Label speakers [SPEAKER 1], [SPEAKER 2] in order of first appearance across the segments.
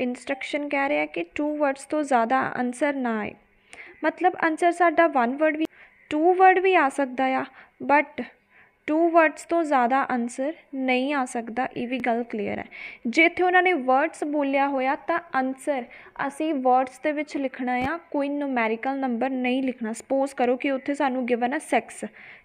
[SPEAKER 1] Instruction ਕਹਿ ਰਿਹਾ ਕਿ ਟੂ ਵਰਡਸ ਤੋਂ ਜ਼ਿਆਦਾ ਆਨਸਰ ਨਾ ਆਏ ਮਤਲਬ ਆਨਸਰ ਸਾਡਾ 1 ਵਰਡ ਵੀ ਟੂ ਵਰਡ ਵੀ ਆ ਸਕਦਾ ਆ ਬਟ ਟੂ ਵਰਡਸ ਤੋਂ ਜ਼ਿਆਦਾ ਆਨਸਰ ਨਹੀਂ ਆ ਸਕਦਾ ਇਹ ਵੀ ਗੱਲ ਕਲੀਅਰ ਹੈ ਜਿੱਥੇ ਉਹਨਾਂ ਨੇ ਵਰਡਸ ਬੋਲਿਆ ਹੋਇਆ ਤਾਂ ਆਨਸਰ ਅਸੀਂ ਵਰਡਸ ਦੇ ਵਿੱਚ ਲਿਖਣਾ ਆ ਕੋਈ ਨੂਮੈਰੀਕਲ ਨੰਬਰ ਨਹੀਂ ਲਿਖਣਾ ਸਪੋਜ਼ ਕਰੋ ਕਿ ਉੱਥੇ ਸਾਨੂੰ ਗਿਵਨ ਹੈ 6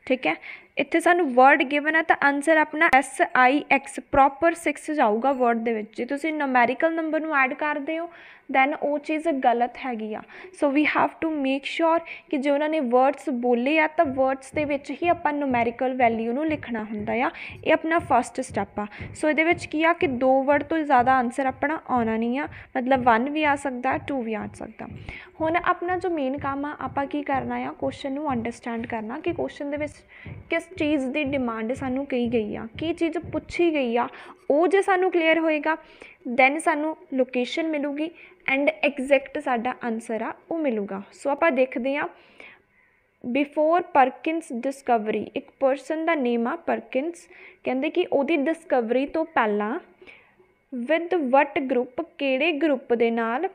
[SPEAKER 1] ਠੀਕ ਹੈ ਇੱਥੇ ਸਾਨੂੰ ਵਰਡ ਗਿਵਨ ਹੈ ਤਾਂ ਆਨਸਰ ਆਪਣਾ ਐਸ ਆਈ ਐਕਸ ਪ੍ਰੋਪਰ 6 ਜਾਊਗਾ ਵਰਡ ਦੇ ਵਿੱਚ ਜੇ ਤੁਸੀਂ ਨੰਬੈਰੀਕਲ ਨੰਬਰ ਨੂੰ ਐਡ ਕਰਦੇ ਹੋ ਦੈਨ ਉਹ ਚੀਜ਼ ਗਲਤ ਹੈਗੀ ਆ so we have to make sure ਕਿ ਜੇ ਉਹਨਾਂ ਨੇ ਵਰਡਸ ਬੋਲੇ ਆ ਤਾਂ ਵਰਡਸ ਦੇ ਵਿੱਚ ਹੀ ਆਪਾਂ ਨੰਬੈਰੀਕਲ ਵੈਲਿਊ ਨੂੰ ਲਿਖਣਾ ਹੁੰਦਾ ਆ ਇਹ ਆਪਣਾ ਫਰਸਟ ਸਟੈਪ ਆ ਸੋ ਇਹਦੇ ਵਿੱਚ ਕੀ ਆ ਕਿ ਦੋ ਵਰਡ ਤੋਂ ਜ਼ਿਆਦਾ ਆਨਸਰ ਆਪਣਾ ਆਉਣਾ ਨਹੀਂ ਆ ਮਤਲਬ 1 ਵੀ ਆ ਸਕਦਾ 2 ਵੀ ਆ ਸਕਦਾ ਹੁਣ ਆਪਣਾ ਜੋ ਮੇਨ ਕੰਮ ਆ ਆਪਾਂ ਕੀ ਕਰਨਾ ਆ ਕੁਐਸਚਨ ਨੂੰ ਅੰਡਰਸਟੈਂਡ ਕਰਨਾ ਕਿ ਕੁਐਸਚਨ ਦੇ ਵਿੱਚ ਕਿਸ ਚੀਜ਼ ਦੀ ਡਿਮਾਂਡ ਸਾਨੂੰ ਕਹੀ ਗਈ ਆ ਕੀ ਚੀਜ਼ ਪੁੱਛੀ ਗਈ ਆ ਉਹ ਜੇ ਸਾਨੂੰ ਕਲੀਅਰ ਹੋਏਗਾ ਦੈਨ ਸਾਨੂੰ ਲੋਕੇਸ਼ਨ ਮਿਲੂਗੀ ਐਂਡ ਐਗਜ਼ੈਕਟ ਸਾਡਾ ਆਨਸਰ ਆ ਉਹ ਮਿਲੂਗਾ ਸੋ ਆਪਾਂ ਦੇਖਦੇ ਆ ਬਿਫੋਰ ਪਰਕਿੰਸ ਡਿਸਕਵਰੀ ਇੱਕ ਪਰਸਨ ਦਾ ਨੇਮ ਆ ਪਰਕਿੰਸ ਕਹਿੰਦੇ ਕਿ ਉਹਦੀ ਡਿਸਕਵਰੀ ਤੋਂ ਪਹਿਲਾਂ ਵਿਦ ਵਟ ਗਰੁੱਪ ਕਿਹੜੇ ਗਰੁੱਪ ਦੇ ਨਾਲ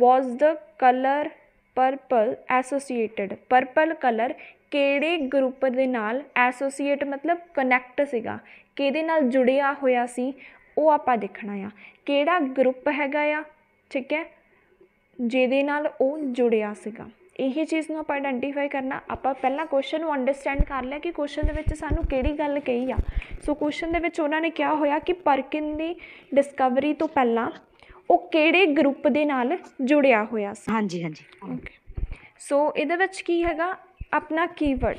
[SPEAKER 1] was the colour purple associated purple colour ਕਿਹੜੇ ਗਰੁੱਪ ਦੇ ਨਾਲ ਐਸੋਸੀਏਟ ਮਤਲਬ ਕਨੈਕਟ ਸੀਗਾ ਕਿਹਦੇ ਨਾਲ ਜੁੜਿਆ ਹੋਇਆ ਸੀ ਉਹ ਆਪਾਂ ਦੇਖਣਾ ਆ ਕਿਹੜਾ ਗਰੁੱਪ ਹੈਗਾ ਆ ਠੀਕ ਹੈ ਜਿਹਦੇ ਨਾਲ ਉਹ ਜੁੜਿਆ ਸੀਗਾ ਇਹ ਚੀਜ਼ ਨੂੰ ਆਪਾਂ ਆਇਡੈਂਟੀਫਾਈ ਕਰਨਾ ਆਪਾਂ ਪਹਿਲਾਂ ਕੁਐਸਚਨ ਨੂੰ ਅੰਡਰਸਟੈਂਡ ਕਰ ਲਿਆ ਕਿ ਕੁਐਸਚਨ ਦੇ ਵਿੱਚ ਸਾਨੂੰ ਕਿਹੜੀ ਗੱਲ ਕਹੀ ਆ ਸੋ ਕੁਐਸਚਨ ਦੇ ਵਿੱਚ ਉਹਨਾਂ ਨੇ ਕਿਹਾ ਹੋਇਆ ਕਿ ਪਰਕਿਨ ਦੀ ਡਿਸਕਵਰੀ ਤੋਂ ਪਹਿਲਾਂ ਉਹ ਕਿਹੜੇ ਗਰੁੱਪ ਦੇ ਨਾਲ ਜੁੜਿਆ ਹੋਇਆ ਸੀ ਹਾਂਜੀ ਹਾਂਜੀ ਓਕੇ ਸੋ ਇਹਦੇ ਵਿੱਚ ਕੀ ਹੈਗਾ ਆਪਣਾ ਕੀਵਰਡ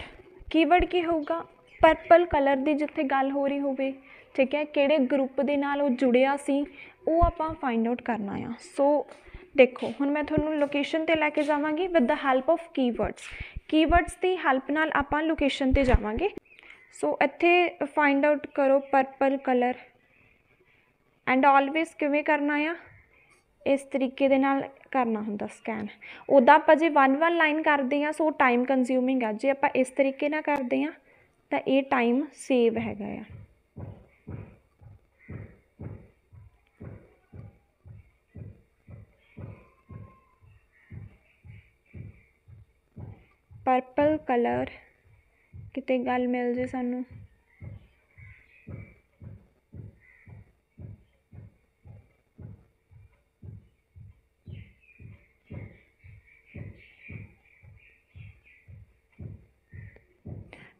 [SPEAKER 1] ਕੀਵਰਡ ਕੀ ਹੋਊਗਾ ਪਰਪਲ ਕਲਰ ਦੀ ਜਿੱਥੇ ਗੱਲ ਹੋ ਰਹੀ ਹੋਵੇ ਠੀਕ ਹੈ ਕਿਹੜੇ ਗਰੁੱਪ ਦੇ ਨਾਲ ਉਹ ਜੁੜਿਆ ਸੀ ਉਹ ਆਪਾਂ ਫਾਈਂਡ ਆਊਟ ਕਰਨਾ ਆ ਸੋ ਦੇਖੋ ਹੁਣ ਮੈਂ ਤੁਹਾਨੂੰ ਲੋਕੇਸ਼ਨ ਤੇ ਲੈ ਕੇ ਜਾਵਾਂਗੀ with the help of keywords keywords ਦੀ ਹੈਲਪ ਨਾਲ ਆਪਾਂ ਲੋਕੇਸ਼ਨ ਤੇ ਜਾਵਾਂਗੇ ਸੋ ਇੱਥੇ ਫਾਈਂਡ ਆਊਟ ਕਰੋ ਪਰਪਲ ਕਲਰ ਐਂਡ ਆਲਵੇਸ ਕਿਵੇਂ ਕਰਨਾ ਆ ਇਸ ਤਰੀਕੇ ਦੇ ਨਾਲ ਕਰਨਾ ਹੁੰਦਾ ਸਕੈਨ ਉਦਾਂ ਆਪਾਂ ਜੇ ਵਨ ਵਨ ਲਾਈਨ ਕਰਦੇ ਆ ਸੋ ਟਾਈਮ ਕੰਜ਼ਿਊਮਿੰਗ ਆ ਜੇ ਆਪਾਂ ਇਸ ਤਰੀਕੇ ਨਾਲ ਕਰਦੇ ਆ ਤਾਂ ਇਹ ਟਾਈਮ ਸੇਵ ਹੈਗਾ ਆ ਪਰਪਲ ਕਲਰ ਕਿਤੇ ਗੱਲ ਮਿਲ ਜੇ ਸਾਨੂੰ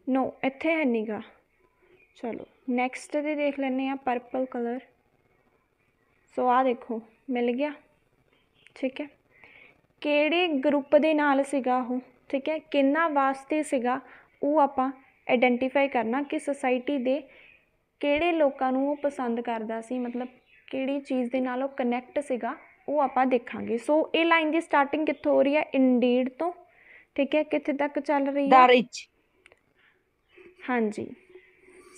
[SPEAKER 1] ਨੋ ਇੱਥੇ ਹੈ ਨੀਗਾ ਚਲੋ ਨੈਕਸਟ ਦੇ ਦੇਖ ਲੈਣੇ ਆ ਪਰਪਲ ਕਲਰ ਸੋ ਆ ਦੇਖੋ ਮਿਲ ਗਿਆ ਠੀਕ ਹੈ ਕਿਹੜੇ ਗਰੁੱਪ ਦੇ ਨਾਲ ਸੀਗਾ ਉਹ ਠੀਕ ਹੈ ਕਿੰਨਾ ਵਾਸਤੇ ਸੀਗਾ ਉਹ ਆਪਾਂ ਆਇਡੈਂਟੀਫਾਈ ਕਰਨਾ ਕਿ ਸੋਸਾਇਟੀ ਦੇ ਕਿਹੜੇ ਲੋਕਾਂ ਨੂੰ ਉਹ ਪਸੰਦ ਕਰਦਾ ਸੀ ਮਤਲਬ ਕਿਹੜੀ ਚੀਜ਼ ਦੇ ਨਾਲ ਉਹ ਕਨੈਕਟ ਸੀਗਾ ਉਹ ਆਪਾਂ ਦੇਖਾਂਗੇ ਸੋ ਇਹ ਲਾਈਨ ਦੀ ਸਟਾਰਟਿੰਗ ਕਿੱਥੋਂ ਹੋ ਰਹੀ ਹੈ ਇਨਡੀਡ ਤੋਂ ਠੀਕ ਹੈ ਕਿੱਥੇ ਤੱਕ ਚੱਲ ਰਹੀ ਹੈ ਦ ਹਾਂਜੀ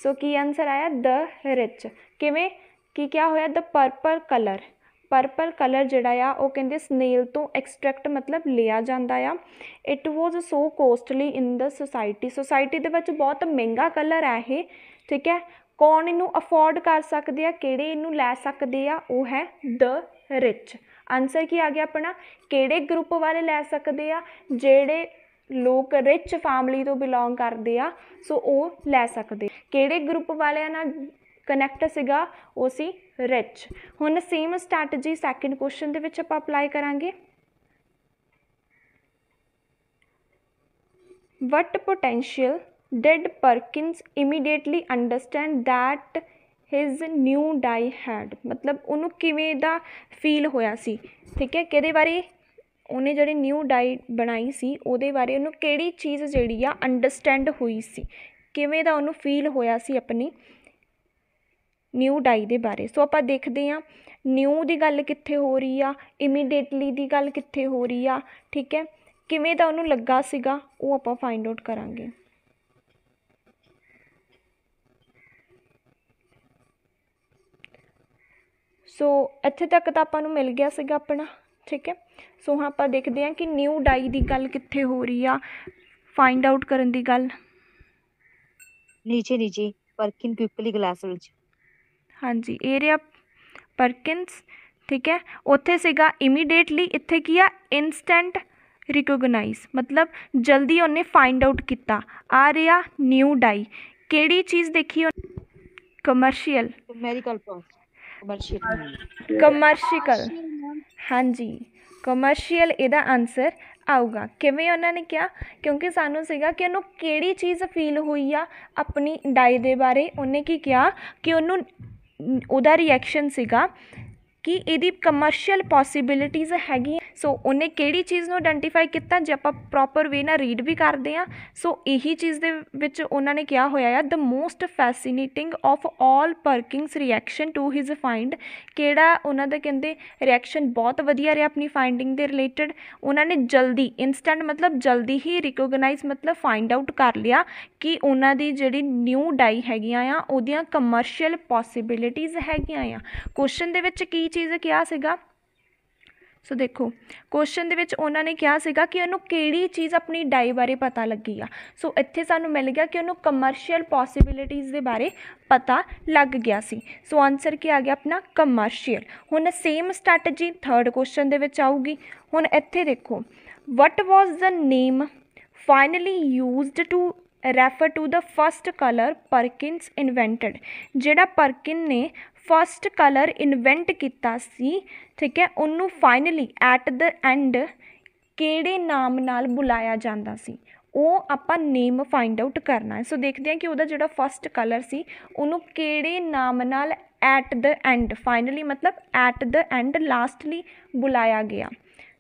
[SPEAKER 1] ਸੋ ਕੀ ਆਨਸਰ ਆਇਆ ਦ ਰਿਚ ਕਿਵੇਂ ਕੀ ਕਿਆ ਹੋਇਆ the purple colour purple colour ਜਿਹੜਾ ਆ ਉਹ ਕਹਿੰਦੇ ਸਨੇਲ ਤੋਂ ਐਕਸਟ੍ਰੈਕਟ ਮਤਲਬ ਲਿਆ ਜਾਂਦਾ ਆ it was so costly in the society society ਦੇ ਵਿੱਚ ਬਹੁਤ ਮਹਿੰਗਾ ਕਲਰ ਹੈ ਇਹ ਠੀਕ ਹੈ ਕੌਣ ਇਹਨੂੰ ਅਫੋਰਡ ਕਰ ਸਕਦੇ ਆ ਕਿਹੜੇ ਇਹਨੂੰ ਲੈ ਸਕਦੇ ਆ ਉਹ ਹੈ ਦ ਰਿਚ ਆਨਸਰ ਕੀ ਆ ਗਿਆ ਆਪਣਾ ਕਿਹੜੇ ਗਰੁੱਪ ਵਾਲੇ ਲੈ ਸਕਦੇ ਆ ਜਿਹੜੇ ਲੋਕ ਰਿਚ ਫੈਮਿਲੀ ਤੋਂ ਬਿਲੋਂਗ ਕਰਦੇ ਆ ਸੋ ਉਹ ਲੈ ਸਕਦੇ ਕਿਹੜੇ ਗਰੁੱਪ ਵਾਲਿਆਂ ਨਾਲ ਕਨੈਕਟ ਸੀਗਾ ਉਹ ਸੀ ਰਿਚ ਹੁਣ ਸੇਮ ਸਟ੍ਰੈਟਜੀ ਸੈਕੰਡ ਕੁਐਸਚਨ ਦੇ ਵਿੱਚ ਆਪਾਂ ਅਪਲਾਈ ਕਰਾਂਗੇ what potential did Perkins immediately understand that his new dye had ਮਤਲਬ ਉਹਨੂੰ ਕਿਵੇਂ ਦਾ ਫੀਲ ਹੋਇਆ ਸੀ ਠੀਕ ਹੈ ਕਿਹਦੇ ਬਾਰੇ ਉਹਨੇ ਜਿਹੜੀ ਨਿਊ ਡਾਈਟ ਬਣਾਈ ਸੀ ਉਹਦੇ ਬਾਰੇ ਉਹਨੂੰ ਕਿਹੜੀ ਚੀਜ਼ ਜਿਹੜੀ ਆ ਅੰਡਰਸਟੈਂਡ ਹੋਈ ਸੀ ਕਿਵੇਂ ਦਾ ਉਹਨੂੰ ਫੀਲ ਹੋਇਆ ਸੀ ਆਪਣੀ ਨਿਊ ਡਾਈ ਦੇ ਬਾਰੇ ਸੋ ਆਪਾਂ ਦੇਖਦੇ ਹਾਂ ਨਿਊ ਦੀ ਗੱਲ ਕਿੱਥੇ ਹੋ ਰਹੀ ਆ ਇਮੀਡੀਏਟਲੀ ਦੀ ਗੱਲ ਕਿੱਥੇ ਹੋ ਰਹੀ ਆ ਠੀਕ ਹੈ ਕਿਵੇਂ ਦਾ ਉਹਨੂੰ ਲੱਗਾ ਸੀਗਾ ਉਹ ਆਪਾਂ ਫਾਈਂਡ ਆਊਟ ਕਰਾਂਗੇ ਸੋ ਇੱਥੇ ਤੱਕ ਤਾਂ ਆਪਾਂ ਨੂੰ ਮਿਲ ਗਿਆ ਸੀਗਾ ਆਪਣਾ ਠੀਕ ਹੈ सो हाँ आप देखते हैं कि न्यू डाई की गल कि हो रही है फाइंड आउट करने की गल नीचे नीचे परकिन क्विकली ग्लास हाँ जी ए रहा परकिनस ठीक है उतेगा इमीडिएटली इतने की आ इंसटेंट रिकोगनाइज मतलब जल्दी उन्हें फाइंड आउट किया आ रहा न्यू डाई कि चीज़ देखी कमर्शियल मेडिकल कमर्शियल कमर्शिकल हाँ जी ਕਮਰਸ਼ੀਅਲ ਇਹਦਾ ਆਨਸਰ ਆਊਗਾ ਕਿਵੇਂ ਉਹਨਾਂ ਨੇ ਕਿਹਾ ਕਿਉਂਕਿ ਸਾਨੂੰ ਸੀਗਾ ਕਿ ਉਹਨੂੰ ਕਿਹੜੀ ਚੀਜ਼ ਫੀਲ ਹੋਈ ਆ ਆਪਣੀ ਡਾਈ ਦੇ ਬਾਰੇ ਉਹਨੇ ਕੀ ਕਿਹਾ ਕਿ ਉਹਨੂੰ ਉਹਦਾ ਰਿਐਕਸ਼ਨ ਸੀਗਾ ਕਿ ਇਹਦੀ ਕਮਰਸ਼ੀਅਲ ਪੋਸਿਬਿਲਿਟੀਜ਼ ਹੈਗੀਆਂ ਸੋ ਉਹਨੇ ਕਿਹੜੀ ਚੀਜ਼ ਨੂੰ ਆਇਡੈਂਟੀਫਾਈ ਕੀਤਾ ਜੇ ਆਪਾਂ ਪ੍ਰੋਪਰ ਵੇ ਨਾਲ ਰੀਡ ਵੀ ਕਰਦੇ ਆ ਸੋ ਇਹੀ ਚੀਜ਼ ਦੇ ਵਿੱਚ ਉਹਨਾਂ ਨੇ ਕਿਹਾ ਹੋਇਆ ਆ the most fascinating of all Perkin's reaction to his find ਕਿਹੜਾ ਉਹਨਾਂ ਦਾ ਕਹਿੰਦੇ ਰਿਐਕਸ਼ਨ ਬਹੁਤ ਵਧੀਆ ਰਿਹਾ ਆਪਣੀ ਫਾਈਂਡਿੰਗ ਦੇ ਰਿਲੇਟਡ ਉਹਨਾਂ ਨੇ ਜਲਦੀ ਇਨਸਟੈਂਟ ਮਤਲਬ ਜਲਦੀ ਹੀ ਰਿਕੋਗਨਾਈਜ਼ ਮਤਲਬ ਫਾਈਂਡ ਆਊਟ ਕਰ ਲਿਆ ਕਿ ਉਹਨਾਂ ਦੀ ਜਿਹੜੀ ਨਿਊ ਡਾਈ ਹੈਗੀਆਂ ਆ ਉਹਦੀਆਂ ਕਮਰਸ਼ੀਅਲ ਪੋਸਿਬਿਲਿਟੀਜ਼ ਹੈਗੀਆਂ ਆ ਕੁਐਸਚਨ ਦੇ ਵਿੱਚ ਕੀ ਚੀਜ਼ ਕਿਹਾ ਸੀਗਾ ਸੋ ਦੇਖੋ ਕੁਐਸਚਨ ਦੇ ਵਿੱਚ ਉਹਨਾਂ ਨੇ ਕਿਹਾ ਸੀਗਾ ਕਿ ਉਹਨੂੰ ਕਿਹੜੀ ਚੀਜ਼ ਆਪਣੀ ਡਾਈ ਬਾਰੇ ਪਤਾ ਲੱਗੀ ਆ ਸੋ ਇੱਥੇ ਸਾਨੂੰ ਮਿਲ ਗਿਆ ਕਿ ਉਹਨੂੰ ਕਮਰਸ਼ੀਅਲ ਪੋਸਿਬਿਲਿਟੀਜ਼ ਦੇ ਬਾਰੇ ਪਤਾ ਲੱਗ ਗਿਆ ਸੀ ਸੋ ਆਨਸਰ ਕੀ ਆ ਗਿਆ ਆਪਣਾ ਕਮਰਸ਼ੀਅਲ ਹੁਣ ਸੇਮ ਸਟ੍ਰੈਟਜੀ ਥਰਡ ਕੁਐਸਚਨ ਦੇ ਵਿੱਚ ਆਊਗੀ ਹੁਣ ਇੱਥੇ ਦੇਖੋ what was the name finally used to refer to the first colour Perkins invented ਜਿਹੜਾ ਪਰਕਿਨ ਨੇ ਫਸਟ ਕਲਰ ਇਨਵੈਂਟ ਕੀਤਾ ਸੀ ਠੀਕ ਹੈ ਉਹਨੂੰ ਫਾਈਨਲੀ ਐਟ ਦ ਐਂਡ ਕਿਹੜੇ ਨਾਮ ਨਾਲ ਬੁਲਾਇਆ ਜਾਂਦਾ ਸੀ ਉਹ ਆਪਾਂ ਨੇਮ ਫਾਈਂਡ ਆਊਟ ਕਰਨਾ ਹੈ ਸੋ ਦੇਖਦੇ ਹਾਂ ਕਿ ਉਹਦਾ ਜਿਹੜਾ ਫਸਟ ਕਲਰ ਸੀ ਉਹਨੂੰ ਕਿਹੜੇ ਨਾਮ ਨਾਲ ਐਟ ਦ ਐਂਡ ਫਾਈਨਲੀ ਮਤਲਬ ਐਟ ਦ ਐਂਡ ਲਾਸਟਲੀ ਬੁਲਾਇਆ ਗਿਆ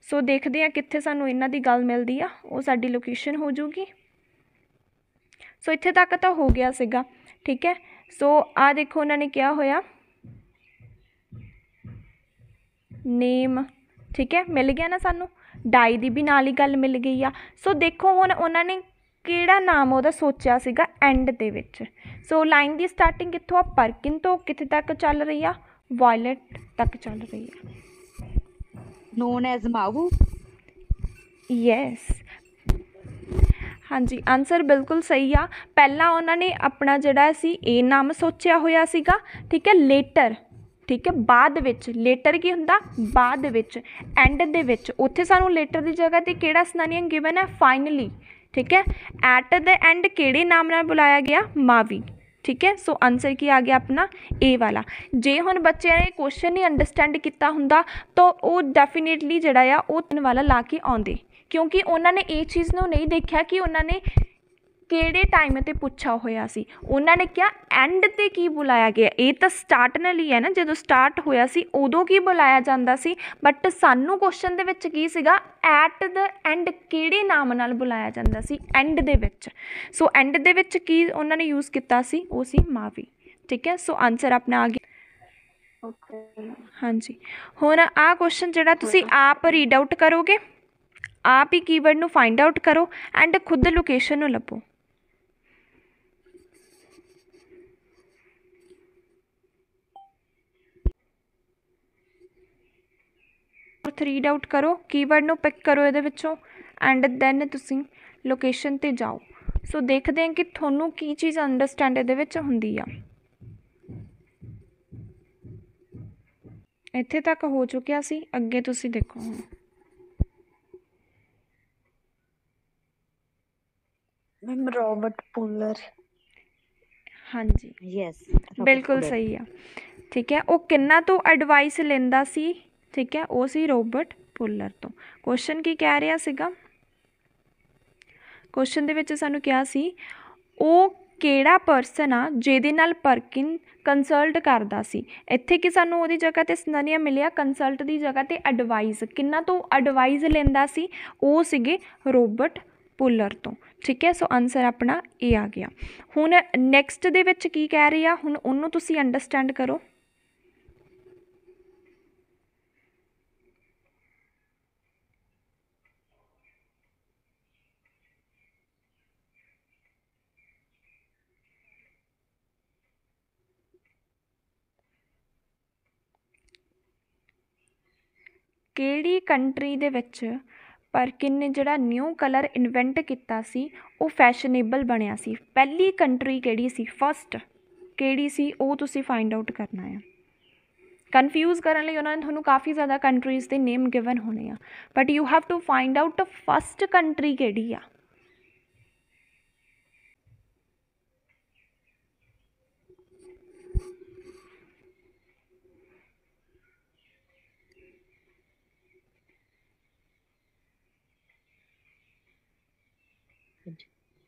[SPEAKER 1] ਸੋ ਦੇਖਦੇ ਹਾਂ ਕਿੱਥੇ ਸਾਨੂੰ ਇਹਨਾਂ ਦੀ ਗੱਲ ਮਿਲਦੀ ਆ ਉਹ ਸਾਡੀ ਲੋਕੇਸ਼ਨ ਹੋ ਜੂਗੀ ਸੋ ਇੱਥੇ ਤੱਕ ਤਾਂ ਹੋ ਗਿਆ ਸੀਗਾ ਠੀਕ ਹੈ ਸੋ ਆ ਦੇਖੋ ਉਹਨਾਂ ਨੇ ਕਿਹਾ ਹੋਇਆ ਨੇਮ ਠੀਕ ਹੈ ਮਿਲ ਗਿਆ ਨਾ ਸਾਨੂੰ ਡਾਈ ਦੀ ਵੀ ਨਾਲ ਹੀ ਗੱਲ ਮਿਲ ਗਈ ਆ ਸੋ ਦੇਖੋ ਹੁਣ ਉਹਨਾਂ ਨੇ ਕਿਹੜਾ ਨਾਮ ਉਹਦਾ ਸੋਚਿਆ ਸੀਗਾ ਐਂਡ ਦੇ ਵਿੱਚ ਸੋ ਲਾਈਨ ਦੀ ਸਟਾਰਟਿੰਗ ਕਿੱਥੋਂ ਆ ਪਰਕਿਨ ਤੋਂ ਕਿੱਥੇ ਤੱਕ ਚੱਲ ਰਹੀ ਆ ਵਾਇਲਟ ਤੱਕ ਚੱਲ ਰਹੀ ਆ ਨੋਨ ਐਜ਼ ਮਾਗੂ ਯੈਸ ਹਾਂਜੀ ਆਨਸਰ ਬਿਲਕੁਲ ਸਹੀ ਆ ਪਹਿਲਾਂ ਉਹਨਾਂ ਨੇ ਆਪਣਾ ਜਿਹੜਾ ਸੀ ਇਹ ਨਾਮ ਸੋਚਿਆ ਹੋਇਆ ਸੀਗਾ ਠੀਕ ਹੈ ਲੇਟਰ ਠੀਕ ਹੈ ਬਾਅਦ ਵਿੱਚ ਲੇਟਰ ਕੀ ਹੁੰਦਾ ਬਾਅਦ ਵਿੱਚ ਐਂਡ ਦੇ ਵਿੱਚ ਉੱਥੇ ਸਾਨੂੰ ਲੇਟਰ ਦੀ ਜਗ੍ਹਾ ਤੇ ਕਿਹੜਾ ਸਨਾਨੀਅਮ ਗਿਵਨ ਹੈ ਫਾਈਨਲੀ ਠੀਕ ਹੈ ਐਟ ਦ ਐਂਡ ਕਿਹੜੇ ਨਾਮ ਨਾਲ ਬੁਲਾਇਆ ਗਿਆ ਮਾਵੀ ਠੀਕ ਹੈ ਸੋ ਆਨਸਰ ਕੀ ਆ ਗਿਆ ਆਪਣਾ A ਵਾਲਾ ਜੇ ਹੁਣ ਬੱਚਿਆਂ ਨੇ ਕੁਐਸਚਨ ਨਹੀਂ ਅੰਡਰਸਟੈਂਡ ਕੀਤਾ ਹੁੰਦਾ ਤਾਂ ਉਹ ਡੈਫੀਨਿਟਲੀ ਜਿਹੜਾ ਆ ਉਹ ਤਨ ਵਾਲਾ ਲਾ ਕੇ ਆਉਂਦੇ ਕਿਉਂਕਿ ਉਹਨਾਂ ਨੇ ਇਹ ਚੀਜ਼ ਨੂੰ ਨਹੀਂ ਦੇਖਿਆ ਕਿ ਉਹਨਾਂ ਨੇ ਕਿਹੜੇ ਟਾਈਮ 'ਤੇ ਪੁੱਛਿਆ ਹੋਇਆ ਸੀ ਉਹਨਾਂ ਨੇ ਕਿਹਾ ਐਂਡ 'ਤੇ ਕੀ ਬੁਲਾਇਆ ਗਿਆ ਇਹ ਤਾਂ ਸਟਾਰਟ ਨਾਲ ਹੀ ਹੈ ਨਾ ਜਦੋਂ ਸਟਾਰਟ ਹੋਇਆ ਸੀ ਉਦੋਂ ਕੀ ਬੁਲਾਇਆ ਜਾਂਦਾ ਸੀ ਬਟ ਸਾਨੂੰ ਕੁਐਸਚਨ ਦੇ ਵਿੱਚ ਕੀ ਸੀਗਾ ਐਟ ਦ ਐਂਡ ਕਿਹੜੇ ਨਾਮ ਨਾਲ ਬੁਲਾਇਆ ਜਾਂਦਾ ਸੀ ਐਂਡ ਦੇ ਵਿੱਚ ਸੋ ਐਂਡ ਦੇ ਵਿੱਚ ਕੀ ਉਹਨਾਂ ਨੇ ਯੂਜ਼ ਕੀਤਾ ਸੀ ਉਹ ਸੀ ਮਾਵੀ ਠੀਕ ਹੈ ਸੋ ਆਨਸਰ ਆਪਣਾ ਆ ਗਿਆ ਹਾਂਜੀ ਹੁਣ ਆ ਕੁਐਸਚਨ ਜਿਹੜਾ ਤੁਸੀਂ ਆਪ ਰੀਡ ਆਊਟ ਕਰੋਗੇ ਆਪ ਹੀ ਕੀਵਰਡ ਨੂੰ ਫਾਈਂਡ ਆਊਟ ਕਰੋ ਐਂਡ ਖੁਦ ਲੋਕੇਸ਼ਨ ਨੂੰ ਲੱਭੋ ਨੰਬਰ 3 ਡਾਊਟ ਕਰੋ ਕੀਵਰਡ ਨੂੰ ਪਿਕ ਕਰੋ ਇਹਦੇ ਵਿੱਚੋਂ ਐਂਡ ਦੈਨ ਤੁਸੀਂ ਲੋਕੇਸ਼ਨ ਤੇ ਜਾਓ ਸੋ ਦੇਖਦੇ ਹਾਂ ਕਿ ਤੁਹਾਨੂੰ ਕੀ ਚੀਜ਼ ਅੰਡਰਸਟੈਂਡ ਇਹਦੇ ਵਿੱਚ ਹੁੰਦੀ ਆ ਇੱਥੇ ਤੱਕ ਹੋ ਚੁੱਕਿਆ ਸੀ ਅੱਗੇ ਤੁਸੀਂ ਦੇਖੋ ਹੁਣ ਮੈਮ ਰੋਬਰਟ ਪੁਲਰ ਹਾਂਜੀ ਯੈਸ ਬਿਲਕੁਲ ਸਹੀ ਆ ਠੀਕ ਹੈ ਉਹ ਕਿੰਨਾ ਤੋਂ ਐਡਵਾਈਸ ਲੈਂਦਾ ਸੀ ਠੀਕ ਹੈ ਉਹ ਸੀ ਰੋਬਰਟ ਪੁੱਲਰ ਤੋਂ ਕੁਐਸਚਨ ਕੀ ਕਹਿ ਰਿਹਾ ਸੀਗਾ ਕੁਐਸਚਨ ਦੇ ਵਿੱਚ ਸਾਨੂੰ ਕਿਹਾ ਸੀ ਉਹ ਕਿਹੜਾ ਪਰਸਨ ਆ ਜਿਹਦੇ ਨਾਲ ਪਰਕਿਨ ਕੰਸਲਟ ਕਰਦਾ ਸੀ ਇੱਥੇ ਕਿ ਸਾਨੂੰ ਉਹਦੀ ਜਗ੍ਹਾ ਤੇ ਸਨਨੀਆ ਮਿਲਿਆ ਕੰਸਲਟ ਦੀ ਜਗ੍ਹਾ ਤੇ ਐਡਵਾਈਸ ਕਿੰਨਾ ਤੋਂ ਐਡਵਾਈਸ ਲੈਂਦਾ ਸੀ ਉਹ ਸੀਗੇ ਰੋਬਰਟ ਪੁੱਲਰ ਤੋਂ ਠੀਕ ਹੈ ਸੋ ਆਨਸਰ ਆਪਣਾ ਇਹ ਆ ਗਿਆ ਹੁਣ ਨੈਕਸਟ ਦੇ ਵਿੱਚ ਕੀ ਕਹਿ ਰਹੀ ਆ ਹੁਣ ਉਹਨੂੰ ਤੁਸੀਂ ਅੰਡਰਸਟੈਂਡ ਕਰੋ ਕਿਹੜੀ ਕੰਟਰੀ ਦੇ ਵਿੱਚ ਪਰ ਕਿੰਨੇ ਜਿਹੜਾ ਨਿਊ ਕਲਰ ਇਨਵੈਂਟ ਕੀਤਾ ਸੀ ਉਹ ਫੈਸ਼ਨੇਬਲ ਬਣਿਆ ਸੀ ਪਹਿਲੀ ਕੰਟਰੀ ਕਿਹੜੀ ਸੀ ਫਸਟ ਕਿਹੜੀ ਸੀ ਉਹ ਤੁਸੀਂ ਫਾਈਂਡ ਆਊਟ ਕਰਨਾ ਹੈ ਕਨਫਿਊਜ਼ ਕਰਨ ਲਈ ਉਹਨਾਂ ਨੇ ਤੁਹਾਨੂੰ ਕਾਫੀ ਜ਼ਿਆਦਾ ਕੰਟਰੀਜ਼ ਦੇ ਨੇਮ ਗਿਵਨ ਹੋਣੇ ਆ but you have to find out first country ਕਿਹੜੀ ਆ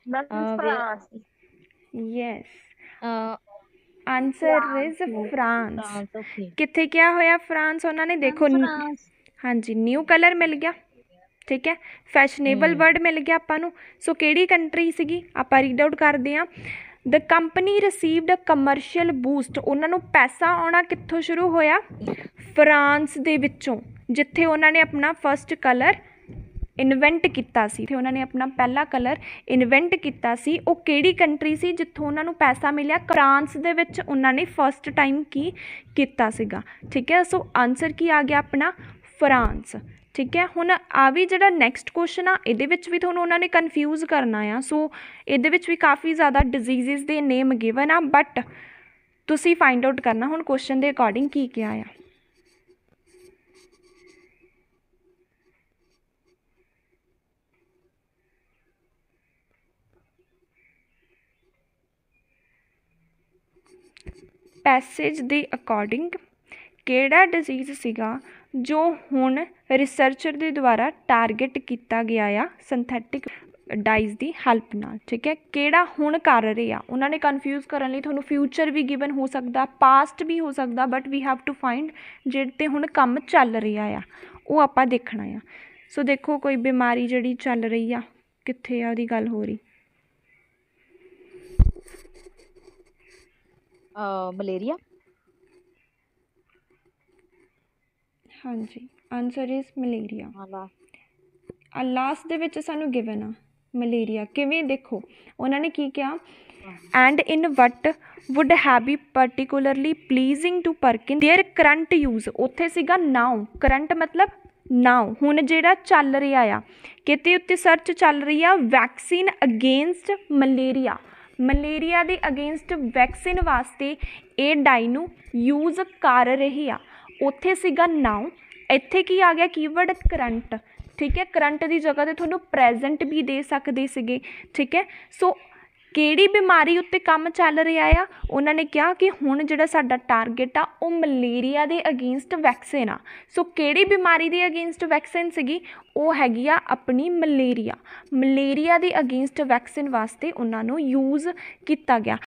[SPEAKER 1] That uh, uh, France. Yes. Uh answer is France France ਕਿੱਥੇ ਕਿਆ ਹੋਇਆ ਫਰਾਂਸ ਉਹਨਾਂ ਨੇ ਦੇਖੋ ਹਾਂਜੀ ਨਿਊ ਕਲਰ ਮਿਲ ਗਿਆ ਠੀਕ ਹੈ ਫੈਸ਼ਨੇਬਲ ਵਰਡ ਮਿਲ ਗਿਆ ਆਪਾਂ ਨੂੰ ਸੋ ਕਿਹੜੀ ਕੰਟਰੀ ਸੀਗੀ ਆਪਾਂ ਰੀਡ ਆਊਟ ਕਰਦੇ ਹਾਂ the company received a commercial boost ਉਹਨਾਂ ਨੂੰ ਪੈਸਾ ਆਉਣਾ ਕਿੱਥੋਂ ਸ਼ੁਰੂ ਹੋਇਆ ਫਰਾਂਸ ਦੇ ਵਿੱਚੋਂ ਜਿੱਥੇ ਉਹਨਾਂ ਨੇ ਆਪਣਾ ਫਰਸਟ ਕਲਰ ਇਨਵੈਂਟ ਕੀਤਾ ਸੀ ਤੇ ਉਹਨਾਂ ਨੇ ਆਪਣਾ ਪਹਿਲਾ ਕਲਰ ਇਨਵੈਂਟ ਕੀਤਾ ਸੀ ਉਹ ਕਿਹੜੀ ਕੰਟਰੀ ਸੀ ਜਿੱਥੋਂ ਉਹਨਾਂ ਨੂੰ ਪੈਸਾ ਮਿਲਿਆ ਫਰਾਂਸ ਦੇ ਵਿੱਚ ਉਹਨਾਂ ਨੇ ਫਸਟ ਟਾਈਮ ਕੀ ਕੀਤਾ ਸੀਗਾ ਠੀਕ ਹੈ ਸੋ ਆਨਸਰ ਕੀ ਆ ਗਿਆ ਆਪਣਾ ਫਰਾਂਸ ਠੀਕ ਹੈ ਹੁਣ ਆ ਵੀ ਜਿਹੜਾ ਨੈਕਸਟ ਕੁਐਸਚਨ ਆ ਇਹਦੇ ਵਿੱਚ ਵੀ ਤੁਹਾਨੂੰ ਉਹਨਾਂ ਨੇ ਕਨਫਿਊਜ਼ ਕਰਨਾ ਆ ਸੋ ਇਹਦੇ ਵਿੱਚ ਵੀ ਕਾਫੀ ਜ਼ਿਆਦਾ ਡਿਜ਼ੀਜ਼ਸ ਦੇ ਨੇਮ ਗਿਵਨ ਆ ਬਟ ਤੁਸੀਂ ਫਾਈਂਡ ਆਊਟ ਕਰਨਾ ਹੁਣ ਕੁਐਸਚਨ ਦੇ ਅਕੋਰਡਿੰਗ ਕੀ ਕਿਹਾ ਆ ਪੈਸੇਜ ਦੇ ਅਕੋਰਡਿੰਗ ਕਿਹੜਾ ਡਿਜ਼ੀਜ਼ ਸੀਗਾ ਜੋ ਹੁਣ ਰਿਸਰਚਰ ਦੇ ਦੁਆਰਾ ਟਾਰਗੇਟ ਕੀਤਾ ਗਿਆ ਆ ਸਿੰਥੈਟਿਕ ਡਾਈਜ਼ ਦੀ ਹੈਲਪ ਨਾਲ ਠੀਕ ਹੈ ਕਿਹੜਾ ਹੁਣ ਕਰ ਰਹੇ ਆ ਉਹਨਾਂ ਨੇ ਕਨਫਿਊਜ਼ ਕਰਨ ਲਈ ਤੁਹਾਨੂੰ ਫਿਊਚਰ ਵੀ ਗਿਵਨ ਹੋ ਸਕਦਾ ਪਾਸਟ ਵੀ ਹੋ ਸਕਦਾ but we have to find ਜਿਹੜੇ ਤੇ ਹੁਣ ਕੰਮ ਚੱਲ ਰਿਹਾ ਆ ਉਹ ਆਪਾਂ ਦੇਖਣਾ ਆ ਸੋ ਦੇਖੋ ਕੋਈ ਬਿਮਾਰੀ ਜਿਹੜੀ ਚੱਲ ਰਹੀ ਆ ਕਿੱਥੇ ਆ ਉਹਦੀ ਗੱਲ ਹੋ ਰਹੀ ਮਲੇਰੀਆ ਹਾਂਜੀ ਆਨਸਰ ਇਜ਼ ਮਲੇਰੀਆ ਆਲਾ ਆ ਲਾਸਟ ਦੇ ਵਿੱਚ ਸਾਨੂੰ ਗਿਵਨ ਆ ਮਲੇਰੀਆ ਕਿਵੇਂ ਦੇਖੋ ਉਹਨਾਂ ਨੇ ਕੀ ਕਿਹਾ and in what would have be particularly pleasing to Perkin their current use ਉੱਥੇ ਸੀਗਾ ਨਾਉ ਕਰੰਟ ਮਤਲਬ ਨਾਉ ਹੁਣ ਜਿਹੜਾ ਚੱਲ ਰਿਹਾ ਆ ਕਿਤੇ ਉੱਤੇ ਸਰਚ ਚੱਲ ਰਹੀ ਆ ਵੈਕਸੀਨ ਅਗੇਂਸਟ ਮਲੇਰੀਆ ਮਲੇਰੀਆ ਦੇ ਅਗੇਂਸਟ ਵੈਕਸੀਨ ਵਾਸਤੇ ਇਹ ਡਾਈ ਨੂੰ ਯੂਜ਼ ਕਰ ਰਹੀ ਆ ਉੱਥੇ ਸੀਗਾ ਨਾਉ ਇੱਥੇ ਕੀ ਆ ਗਿਆ ਕੀਵਰਡ ਕਰੰਟ ਠੀਕ ਹੈ ਕਰੰਟ ਦੀ ਜਗ੍ਹਾ ਤੇ ਤੁਹਾਨੂੰ ਪ੍ਰੈਜ਼ੈਂਟ ਵੀ ਦੇ ਸਕਦੇ ਸੀਗੇ ਠੀਕ ਹੈ ਸੋ ਕਿਹੜੀ ਬਿਮਾਰੀ ਉੱਤੇ ਕੰਮ ਚੱਲ ਰਿਹਾ ਆ ਉਹਨਾਂ ਨੇ ਕਿਹਾ ਕਿ ਹੁਣ ਜਿਹੜਾ ਸਾਡਾ ਟਾਰਗੇਟ ਆ ਉਹ ਮਲੇਰੀਆ ਦੇ ਅਗੇਂਸਟ ਵੈਕਸੀਨ ਆ ਸੋ ਕਿਹੜੀ ਬਿਮਾਰੀ ਦੇ ਅਗੇਂਸਟ ਵੈਕਸੀਨ ਸੀਗੀ ਉਹ ਹੈਗੀ ਆ ਆਪਣੀ ਮਲੇਰੀਆ ਮਲੇਰੀਆ ਦੇ ਅਗੇਂਸਟ ਵੈਕਸੀਨ ਵਾਸਤੇ ਉਹਨਾਂ ਨੂੰ ਯੂਜ਼ ਕੀਤਾ ਗਿਆ